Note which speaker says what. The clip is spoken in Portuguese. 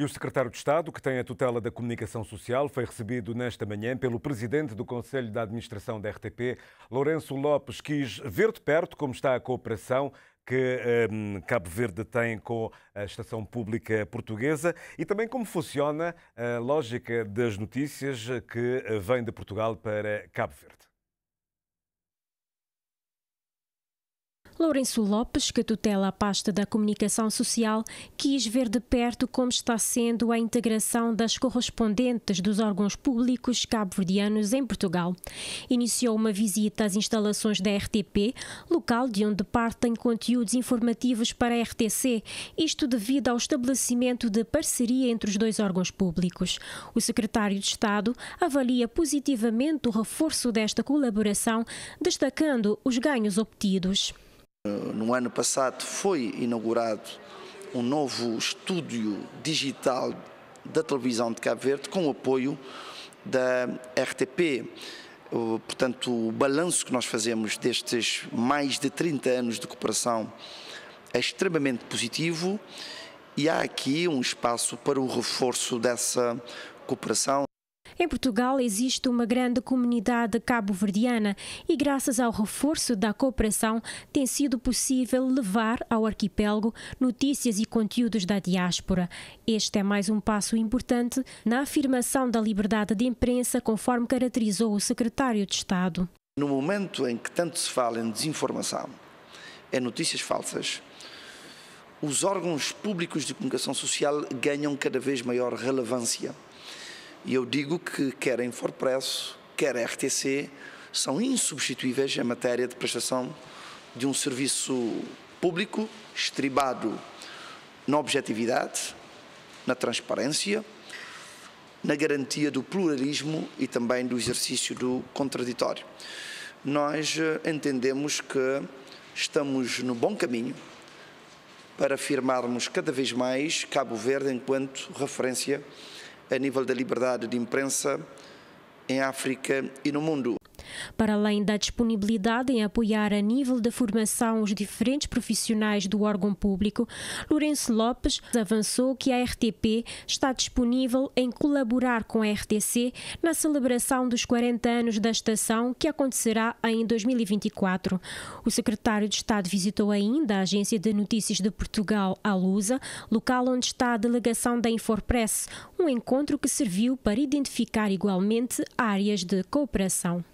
Speaker 1: E o secretário de Estado, que tem a tutela da comunicação social, foi recebido nesta manhã pelo presidente do Conselho de Administração da RTP, Lourenço Lopes, quis ver de perto como está a cooperação que um, Cabo Verde tem com a estação pública portuguesa e também como funciona a lógica das notícias que eh, vem de Portugal para Cabo Verde.
Speaker 2: Lourenço Lopes, que tutela a pasta da comunicação social, quis ver de perto como está sendo a integração das correspondentes dos órgãos públicos cabo-verdianos em Portugal. Iniciou uma visita às instalações da RTP, local de onde partem conteúdos informativos para a RTC, isto devido ao estabelecimento de parceria entre os dois órgãos públicos. O secretário de Estado avalia positivamente o reforço desta colaboração, destacando os ganhos obtidos.
Speaker 3: Eh, no ano passado foi inaugurado um novo estúdio digital da televisão de Cabo Verde com o apoio da RTP. Eh, portanto, o balanço que nós fazemos destes mais de 30 anos de cooperação é extremamente positivo e há aqui um espaço para o reforço dessa cooperação. Em Portugal existe
Speaker 2: uma grande comunidade cabo-verdiana e, graças ao reforço da cooperação, tem sido possível levar ao arquipélago notícias e conteúdos da diáspora. Este é mais um passo importante na afirmação da liberdade de imprensa, conforme caracterizou o secretário de Estado.
Speaker 3: No momento em que tanto se fala em desinformação, em notícias falsas, os órgãos públicos de comunicação social ganham cada vez maior relevância. E eu digo que quer em Forpresso, quer RTC, são insubstituíveis em matéria de prestação de um serviço público estribado na objetividade, na transparência, na garantia do pluralismo e também do exercício do contraditório. Nós eh, entendemos que estamos no bom caminho para afirmarmos cada vez mais Cabo Verde enquanto referência a nível da liberdade de imprensa em África e no mundo.
Speaker 2: Para além da disponibilidade em apoiar a nível da formação os diferentes profissionais do órgão público, Lourenço Lopes avançou que a RTP está disponível em colaborar com a RTC na celebração dos 40 anos da estação, que acontecerá em 2024. O secretário de Estado visitou ainda a Agência de Notícias de Portugal, a Lusa, local onde está a delegação da Inforpress, um encontro que serviu para identificar igualmente áreas de cooperação.